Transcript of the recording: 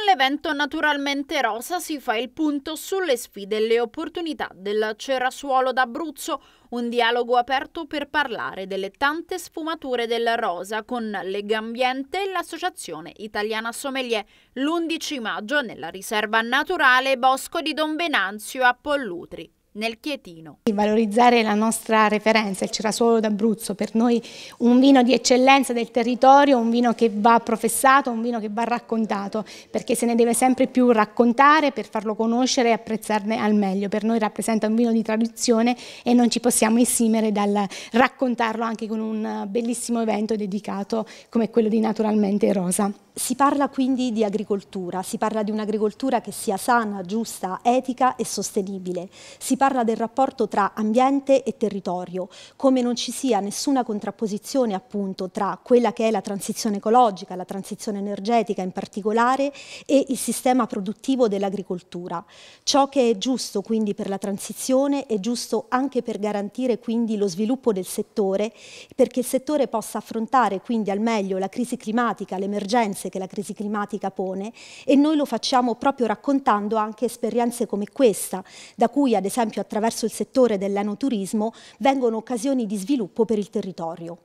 Con l'evento Naturalmente Rosa si fa il punto sulle sfide e le opportunità del Cerasuolo d'Abruzzo, un dialogo aperto per parlare delle tante sfumature del rosa con Legambiente e l'Associazione Italiana Sommelier l'11 maggio nella riserva naturale Bosco di Don Venanzio a Pollutri nel Chietino. Valorizzare la nostra referenza, il Cerasuolo d'Abruzzo, per noi un vino di eccellenza del territorio, un vino che va professato, un vino che va raccontato, perché se ne deve sempre più raccontare per farlo conoscere e apprezzarne al meglio. Per noi rappresenta un vino di tradizione e non ci possiamo esimere dal raccontarlo anche con un bellissimo evento dedicato come quello di Naturalmente Rosa. Si parla quindi di agricoltura, si parla di un'agricoltura che sia sana, giusta, etica e sostenibile. Si parla parla del rapporto tra ambiente e territorio, come non ci sia nessuna contrapposizione appunto tra quella che è la transizione ecologica, la transizione energetica in particolare e il sistema produttivo dell'agricoltura. Ciò che è giusto quindi per la transizione è giusto anche per garantire quindi lo sviluppo del settore perché il settore possa affrontare quindi al meglio la crisi climatica, le emergenze che la crisi climatica pone e noi lo facciamo proprio raccontando anche esperienze come questa, da cui ad esempio esempio attraverso il settore dell'enoturismo, vengono occasioni di sviluppo per il territorio.